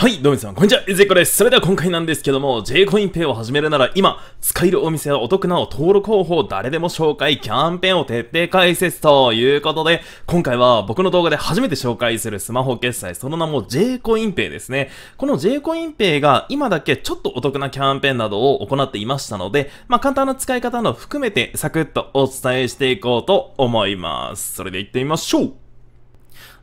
はい、どうもさん、こんにちは、ゆずいこです。それでは今回なんですけども、J コインペイを始めるなら今、使えるお店はお得なお登録方法誰でも紹介、キャンペーンを徹底解説ということで、今回は僕の動画で初めて紹介するスマホ決済、その名も J コインペイですね。この J コインペイが今だけちょっとお得なキャンペーンなどを行っていましたので、まあ、簡単な使い方の含めてサクッとお伝えしていこうと思います。それで行ってみましょう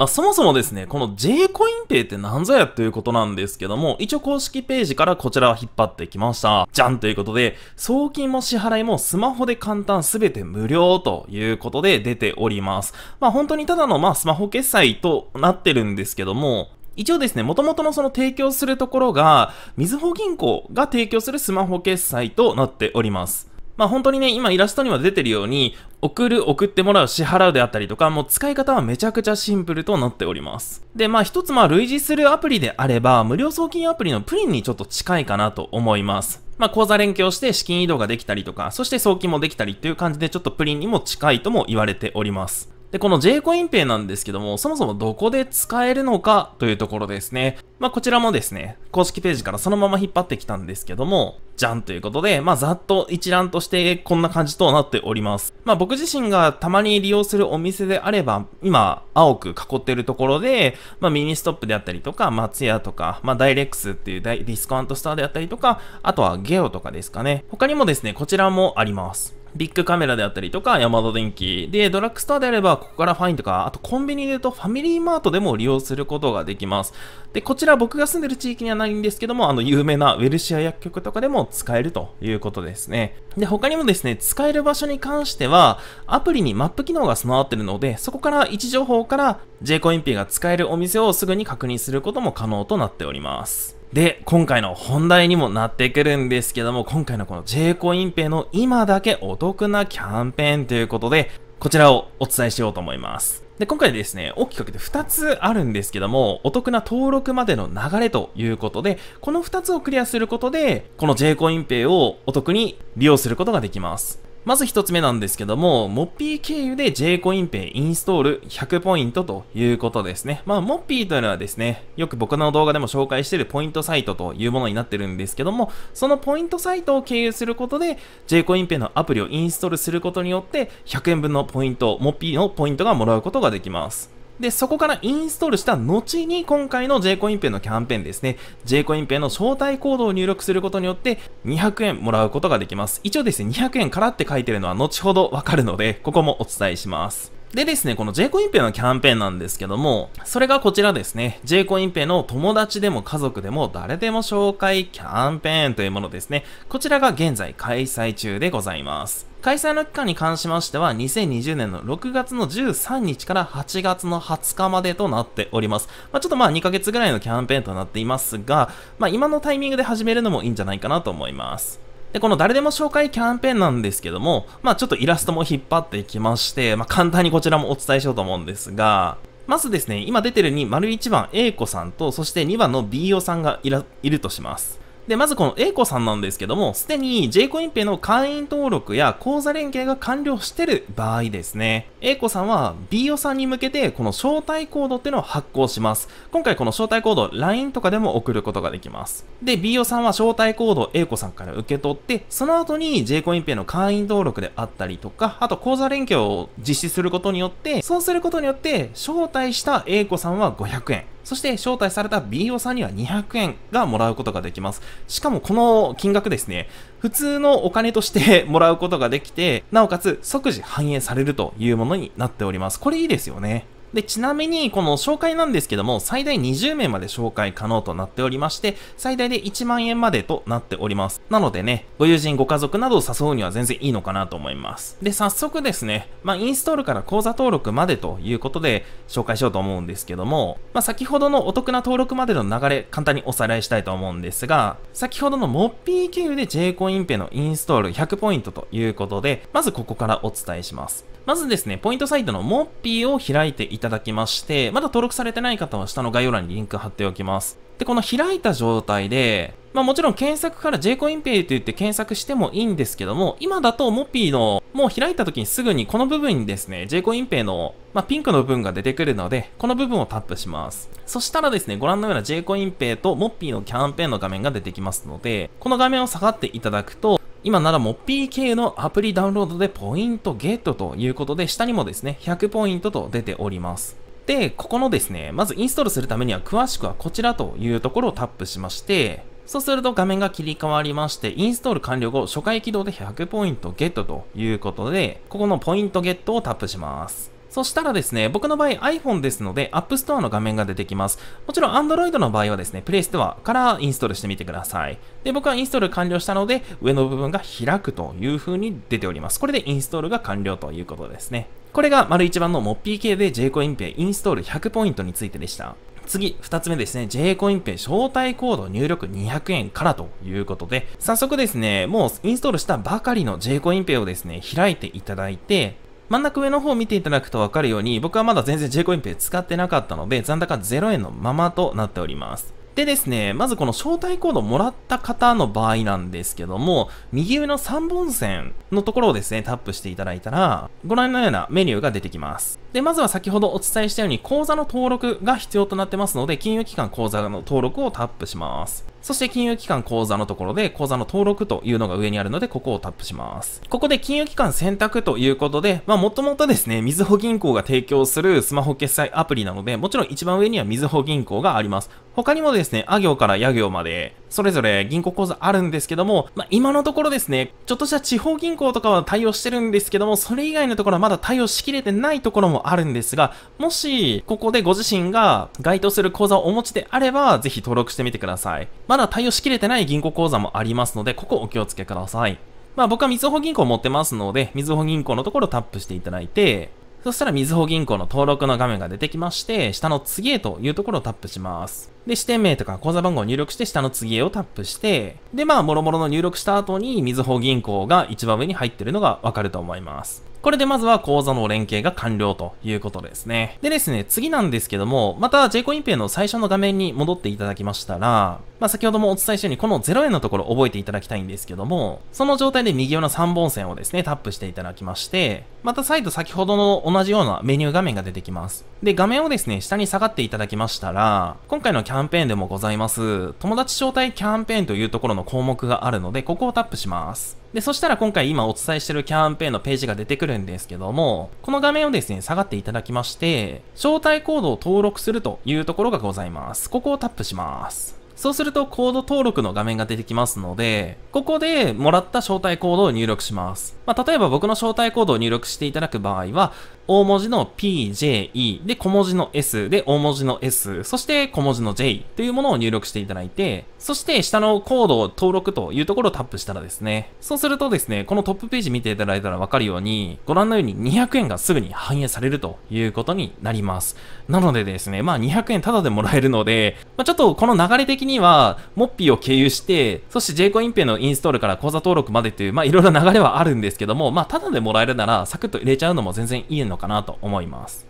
まあ、そもそもですね、この J コインペイって何ぞやということなんですけども、一応公式ページからこちらを引っ張ってきました。じゃんということで、送金も支払いもスマホで簡単すべて無料ということで出ております。まあ、本当にただのまあ、スマホ決済となってるんですけども、一応ですね、元々のその提供するところが、みずほ銀行が提供するスマホ決済となっております。まあ本当にね、今イラストにも出てるように、送る、送ってもらう、支払うであったりとか、もう使い方はめちゃくちゃシンプルとなっております。で、まあ一つまあ類似するアプリであれば、無料送金アプリのプリンにちょっと近いかなと思います。まあ、口座連携をして資金移動ができたりとか、そして送金もできたりっていう感じで、ちょっとプリンにも近いとも言われております。で、この J コインペイなんですけども、そもそもどこで使えるのかというところですね。まあ、こちらもですね、公式ページからそのまま引っ張ってきたんですけども、じゃんということで、まあ、ざっと一覧としてこんな感じとなっております。まあ、僕自身がたまに利用するお店であれば、今、青く囲ってるところで、まあ、ミニストップであったりとか、松屋とか、まあ、ダイレックスっていうディスカウントスターであったりとか、あとはゲオとかですかね。他にもですね、こちらもあります。ビッグカメラであったりとか、ヤマダ電機。で、ドラッグストアであれば、ここからファインとか、あとコンビニで言うとファミリーマートでも利用することができます。で、こちら僕が住んでる地域にはないんですけども、あの、有名なウェルシア薬局とかでも使えるということですね。で、他にもですね、使える場所に関しては、アプリにマップ機能が備わってるので、そこから位置情報から J コインピーが使えるお店をすぐに確認することも可能となっております。で、今回の本題にもなってくるんですけども、今回のこの J コインペイの今だけお得なキャンペーンということで、こちらをお伝えしようと思います。で、今回ですね、大きく分けて2つあるんですけども、お得な登録までの流れということで、この2つをクリアすることで、この J コインペイをお得に利用することができます。まず一つ目なんですけども、モッピー経由で J コインペイインストール100ポイントということですね。まあ、モッピーというのはですね、よく僕の動画でも紹介しているポイントサイトというものになってるんですけども、そのポイントサイトを経由することで、J コインペイのアプリをインストールすることによって、100円分のポイント、モッピーのポイントがもらうことができます。で、そこからインストールした後に今回の J コインペイのキャンペーンですね、J コインペイの招待コードを入力することによって200円もらうことができます。一応ですね、200円からって書いてるのは後ほどわかるので、ここもお伝えします。でですね、この J コインペイのキャンペーンなんですけども、それがこちらですね。J コインペイの友達でも家族でも誰でも紹介キャンペーンというものですね。こちらが現在開催中でございます。開催の期間に関しましては、2020年の6月の13日から8月の20日までとなっております。まあ、ちょっとまあ2ヶ月ぐらいのキャンペーンとなっていますが、まあ今のタイミングで始めるのもいいんじゃないかなと思います。で、この誰でも紹介キャンペーンなんですけども、まあちょっとイラストも引っ張っていきまして、まあ簡単にこちらもお伝えしようと思うんですが、まずですね、今出てるに、丸1番 A 子さんと、そして2番の B おさんがいいるとします。で、まずこの A 子さんなんですけども、すでに J コインペイの会員登録や口座連携が完了してる場合ですね。A 子さんは B さんに向けてこの招待コードっていうのを発行します。今回この招待コード LINE とかでも送ることができます。で、B さんは招待コードを A 子さんから受け取って、その後に J コインペイの会員登録であったりとか、あと口座連携を実施することによって、そうすることによって招待した A 子さんは500円。そして招待された BO さんには200円がもらうことができます。しかもこの金額ですね、普通のお金として もらうことができて、なおかつ即時反映されるというものになっております。これいいですよね。で、ちなみに、この紹介なんですけども、最大20名まで紹介可能となっておりまして、最大で1万円までとなっております。なのでね、ご友人、ご家族などを誘うには全然いいのかなと思います。で、早速ですね、まあ、インストールから講座登録までということで紹介しようと思うんですけども、まあ、先ほどのお得な登録までの流れ、簡単におさらいしたいと思うんですが、先ほどのモッピー経由で J コインペのインストール100ポイントということで、まずここからお伝えします。まずですね、ポイントサイトのモッピーを開いていいただきまして、まだ登録されてない方は下の概要欄にリンク貼っておきます。で、この開いた状態で、まあもちろん検索から j コインペイ a y と言って検索してもいいんですけども、今だとモピーの、もう開いた時にすぐにこの部分にですね、j コインペイの、まあ、ピンクの部分が出てくるので、この部分をタップします。そしたらですね、ご覧のような j コインペイとモッピーのキャンペーンの画面が出てきますので、この画面を下がっていただくと、今ならも PK のアプリダウンロードでポイントゲットということで、下にもですね、100ポイントと出ております。で、ここのですね、まずインストールするためには詳しくはこちらというところをタップしまして、そうすると画面が切り替わりまして、インストール完了後、初回起動で100ポイントゲットということで、ここのポイントゲットをタップします。そしたらですね、僕の場合 iPhone ですので App Store の画面が出てきます。もちろん Android の場合はですね、Play Store からインストールしてみてください。で、僕はインストール完了したので、上の部分が開くという風に出ております。これでインストールが完了ということですね。これが丸一番の m o p ー k で j コインペ p インストール100ポイントについてでした。次、二つ目ですね。J コインペイ招待コード入力200円からということで、早速ですね、もうインストールしたばかりの J コインペイをですね、開いていただいて、真ん中上の方を見ていただくとわかるように、僕はまだ全然 J コインペイ使ってなかったので、残高0円のままとなっております。でですね、まずこの招待コードをもらった方の場合なんですけども、右上の3本線のところをですね、タップしていただいたら、ご覧のようなメニューが出てきます。で、まずは先ほどお伝えしたように、口座の登録が必要となってますので、金融機関口座の登録をタップします。そして金融機関口座のところで、口座の登録というのが上にあるので、ここをタップします。ここで金融機関選択ということで、まあもともとですね、みずほ銀行が提供するスマホ決済アプリなので、もちろん一番上にはみずほ銀行があります。他にもですねですね、あ行からや行まで、それぞれ銀行口座あるんですけども、まあ、今のところですね、ちょっとした地方銀行とかは対応してるんですけども、それ以外のところはまだ対応しきれてないところもあるんですが、もし、ここでご自身が該当する口座をお持ちであれば、ぜひ登録してみてください。まだ対応しきれてない銀行口座もありますので、ここお気をつけください。まあ僕はみずほ銀行持ってますので、みずほ銀行のところをタップしていただいて、そしたら、みずほ銀行の登録の画面が出てきまして、下の次へというところをタップします。で、支店名とか口座番号を入力して、下の次へをタップして、で、まあ、もろもろの入力した後に、みずほ銀行が一番上に入ってるのがわかると思います。これでまずは口座の連携が完了ということですね。でですね、次なんですけども、また j コインペイの最初の画面に戻っていただきましたら、まあ、先ほどもお伝えしたように、この0円のところ覚えていただきたいんですけども、その状態で右上の3本線をですね、タップしていただきまして、また再度先ほどの同じようなメニュー画面が出てきます。で、画面をですね、下に下がっていただきましたら、今回のキャンペーンでもございます、友達招待キャンペーンというところの項目があるので、ここをタップします。で、そしたら今回今お伝えしてるキャンペーンのページが出てくるるんですけども、この画面をですね、下がっていただきまして、招待コードを登録するというところがございます。ここをタップします。そうするとコード登録の画面が出てきますので、ここでもらった招待コードを入力します。まあ、例えば僕の招待コードを入力していただく場合は、大文字の PJE で小文字の S で大文字の S、そして小文字の J というものを入力していただいて、そして下のコードを登録というところをタップしたらですね、そうするとですね、このトップページ見ていただいたらわかるように、ご覧のように200円がすぐに反映されるということになります。なのでですね、まあ200円タダでもらえるので、まあ、ちょっとこの流れ的には、モッピーを経由して、そして J コインペイのインストールから口座登録までという、まあいろいろ流れはあるんですけども、まあタダでもらえるならサクッと入れちゃうのも全然いいのかなと思います。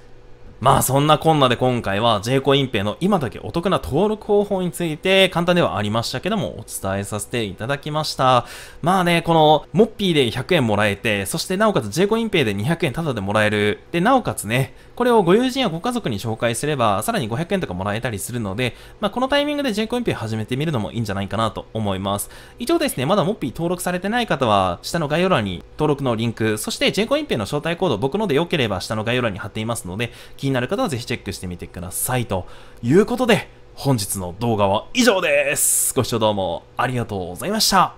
まあそんなこんなで今回は J コインペイの今だけお得な登録方法について簡単ではありましたけどもお伝えさせていただきました。まあね、このモッピーで100円もらえて、そしてなおかつ J コインペイで200円タダでもらえる。で、なおかつね、これをご友人やご家族に紹介すれば、さらに500円とかもらえたりするので、まあ、このタイミングで J コインペイ始めてみるのもいいんじゃないかなと思います。以上ですね、まだモッピー登録されてない方は、下の概要欄に登録のリンク、そして J コインペイの招待コード、僕ので良ければ下の概要欄に貼っていますので、気になる方はぜひチェックしてみてください。ということで、本日の動画は以上です。ご視聴どうもありがとうございました。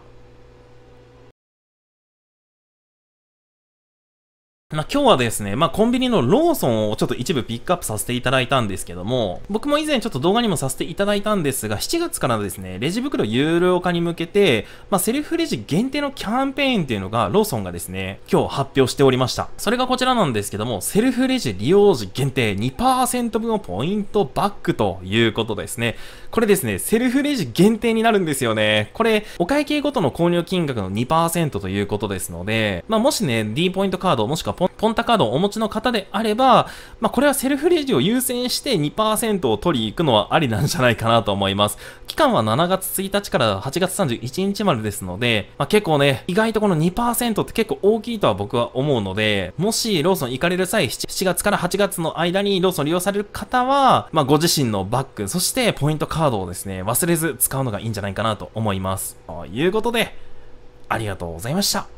まあ、今日はですね、まあ、コンビニのローソンをちょっと一部ピックアップさせていただいたんですけども、僕も以前ちょっと動画にもさせていただいたんですが、7月からですね、レジ袋有料化に向けて、まあ、セルフレジ限定のキャンペーンっていうのが、ローソンがですね、今日発表しておりました。それがこちらなんですけども、セルフレジ利用時限定2%分のポイントバックということですね。これですね、セルフレジ限定になるんですよね。これ、お会計ごとの購入金額の2%ということですので、まあ、もしね、D ポイントカードもしくはポンタカードをお持ちの方であれば、まあ、これはセルフレジを優先して2%を取りに行くのはありなんじゃないかなと思います。期間は7月1日から8月31日までですので、まあ、結構ね、意外とこの2%って結構大きいとは僕は思うので、もしローソン行かれる際、7月から8月の間にローソン利用される方は、まあ、ご自身のバッグ、そしてポイントカードをですね、忘れず使うのがいいんじゃないかなと思います。ということで、ありがとうございました。